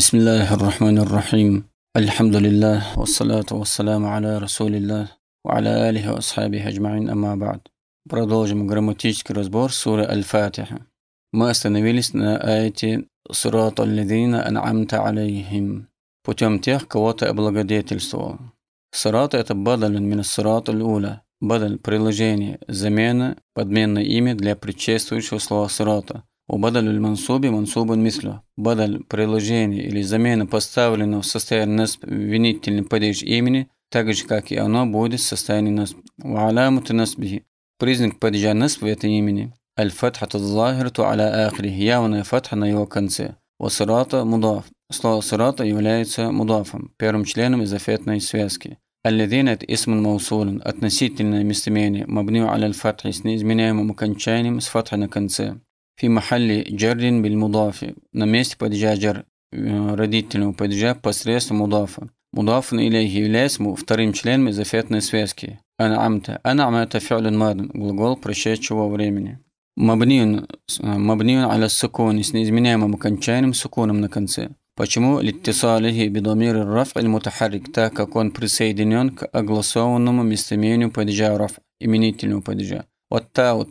بسم الله الرحمن الرحيم الحمد لله والصلاة والسلام على رسول الله وعلى آله وأصحابه أجمعين أما بعد Продолжим грамматический разбор суры Аль-Фатиха. Мы остановились на аяте «Сурат аль-лидина ан'амта алейхим» путем тех, кого ты облагодетельствовал. Сурат — это бадалин мин Сурат аль уля Бадаль – приложение, замена, подменное имя для предшествующего слова Сурата — وبدل мансуби, منصوب مثله بدل предложение или замена поставлено в состоянии насп винительный падеж имени, так же как и оно будет в состоянии насп. وعلامة نصبه признак падежа насп в это имени الفتحة الظاهرة على آخره явная фатха на его конце وصراط мудаф слово صراط является мудафом первым членом из афетной связки الذين это اسم موصول относительное местоимение مبني على الفتح с неизменяемым окончанием с фатхой на конце في محل جر بالمضاف на месте падежа جر э, родительного падежа посредством мудафа. مضاف إليه является вторым членом зафетной связки. Анамта. Анамта это فعل ماض глагол прошедшего времени. Мабнион, э, мабнион аля сукун с неизменяемым окончанием суконом на конце. Почему литтисалихи бидомир раф аль мутахарик, так как он присоединен к огласованному местоимению падежа раф, именительного падежа. والتاء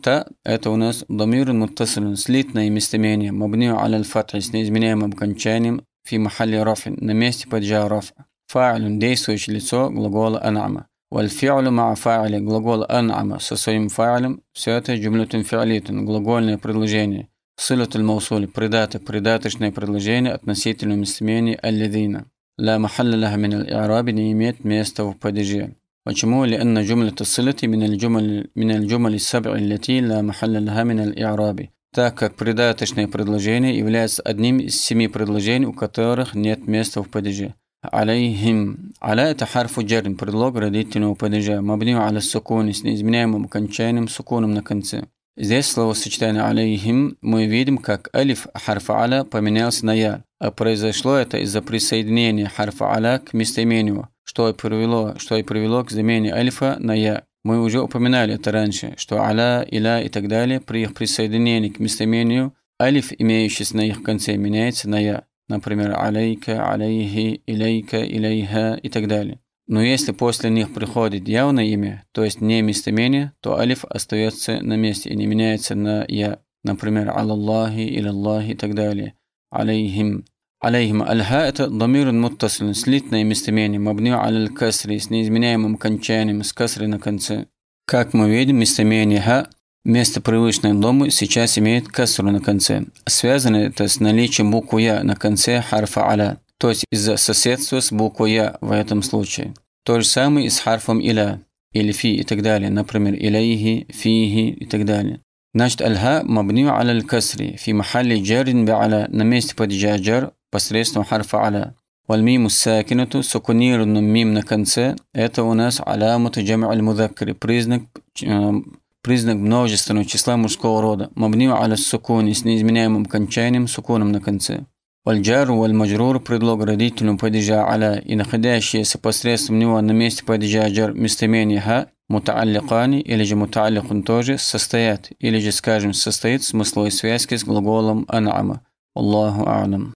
это у нас ضمير متصل слитное местоимение مبني على الفتح с неизменяемым окончанием في محل رفع на месте падежа рафа. Фа'люн – действующее лицо глагола анама. Вальфи'лю ма'а фа'ли – глагол анама со своим фа'лем. Все это джумлютун фи'алитун – глагольное предложение. Сылатуль маусуль – придаток, придаточное предложение относительно местоимения аллядина. Ла махалля лаха мин аль не имеет места в падеже. وجموع لأن جملة الصلة من الجمل من الجمل السبع التي لا محل لها من الإعراب так как придаточное предложение является одним из семи предложений, у которых нет места в падеже. Алейхим. Аля это харфу джерн, предлог родительного падежа مبني аля сукуни с неизменяемым окончанием сукуном на конце. Здесь словосочетание «алейхим» мы видим, как алиф харфа «аля» поменялся на «я», а произошло это из-за присоединения харфа «аля» к местоимению – что и привело, что и привело к замене альфа на я. Мы уже упоминали это раньше, что аля, иля и так далее при их присоединении к местоимению алиф, имеющийся на их конце, меняется на я. Например, алейка, алейхи, илейка, илейха и так далее. Но если после них приходит явное имя, то есть не местоимение, то алиф остается на месте и не меняется на я. Например, аллахи, илаллахи и так далее. Алейхим. عليهم الهاء ضمير متصل سليتنا местоимение, مبني على الكسر с неизменяемым кончанием с касри на конце. Как мы видим, местоимение ха Место привычной дому сейчас имеет касру на конце. Связано это с наличием буквы «я» на конце харфа «аля», то есть из-за соседства с буквой «я» в этом случае. То же самое и с харфом «иля» или «фи» и так далее, например, «илейхи», «фиихи» и так далее. Значит, «альха» мабню «аля аль-касри» фи махалли «джарин би аля» на месте падежа «джар» посредством харфа аля. Вальмиму сакинату с окунированным мим на конце – это у нас алямуту джам'а аль-мудакри, признак, э, признак множественного числа мужского рода, мабнива аля сукуни с неизменяемым кончанием сукуном на конце. Вальджар вальмаджрур – предлог родительному падежа аля и находящиеся посредством него на месте падежа джар местоимение ха, мутаалликани или же мутаалликун тоже состоят, или же, скажем, состоит смысловой связки с глаголом анама. Аллаху алам.